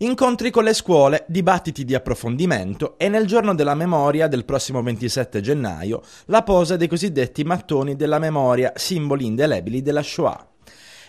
Incontri con le scuole, dibattiti di approfondimento e nel giorno della memoria del prossimo 27 gennaio la posa dei cosiddetti mattoni della memoria, simboli indelebili della Shoah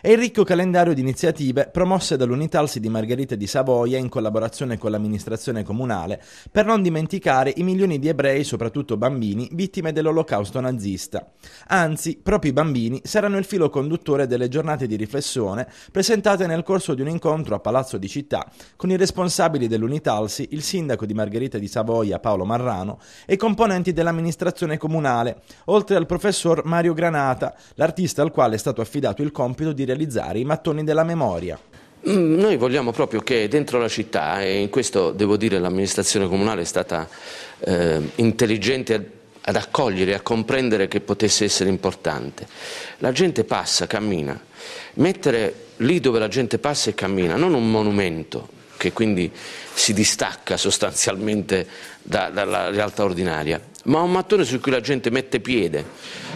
e il ricco calendario di iniziative promosse dall'Unitalsi di Margherita di Savoia in collaborazione con l'amministrazione comunale, per non dimenticare i milioni di ebrei, soprattutto bambini, vittime dell'olocausto nazista. Anzi, proprio i bambini saranno il filo conduttore delle giornate di riflessione presentate nel corso di un incontro a Palazzo di Città con i responsabili dell'Unitalsi, il sindaco di Margherita di Savoia Paolo Marrano e componenti dell'amministrazione comunale, oltre al professor Mario Granata, l'artista al quale è stato affidato il compito di realizzare i mattoni della memoria. Mm, noi vogliamo proprio che dentro la città, e in questo devo dire l'amministrazione comunale è stata eh, intelligente ad accogliere, a comprendere che potesse essere importante, la gente passa, cammina, mettere lì dove la gente passa e cammina, non un monumento, che quindi si distacca sostanzialmente da, dalla realtà ordinaria, ma un mattone su cui la gente mette piede,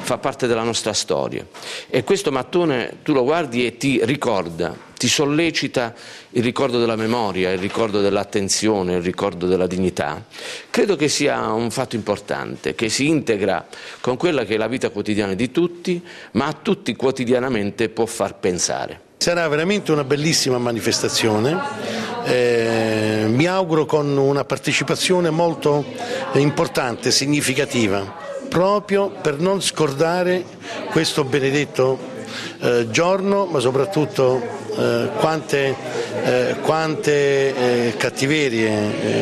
fa parte della nostra storia. E questo mattone tu lo guardi e ti ricorda, ti sollecita il ricordo della memoria, il ricordo dell'attenzione, il ricordo della dignità. Credo che sia un fatto importante, che si integra con quella che è la vita quotidiana di tutti, ma a tutti quotidianamente può far pensare. Sarà veramente una bellissima manifestazione eh, mi auguro con una partecipazione molto importante, significativa, proprio per non scordare questo benedetto eh, giorno, ma soprattutto eh, quante, eh, quante eh, cattiverie,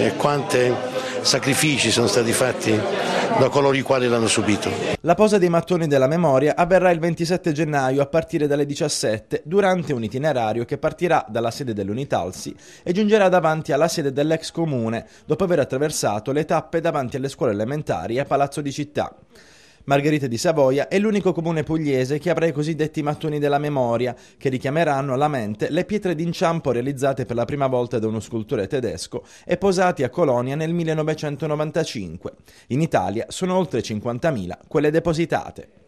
eh, quante sacrifici sono stati fatti da coloro i quali l'hanno subito. La posa dei mattoni della memoria avverrà il 27 gennaio a partire dalle 17 durante un itinerario che partirà dalla sede dell'Unitalsi e giungerà davanti alla sede dell'ex comune dopo aver attraversato le tappe davanti alle scuole elementari a Palazzo di Città. Margherita di Savoia è l'unico comune pugliese che avrà i cosiddetti mattoni della memoria, che richiameranno alla mente le pietre d'inciampo realizzate per la prima volta da uno scultore tedesco e posati a Colonia nel 1995. In Italia sono oltre 50.000 quelle depositate.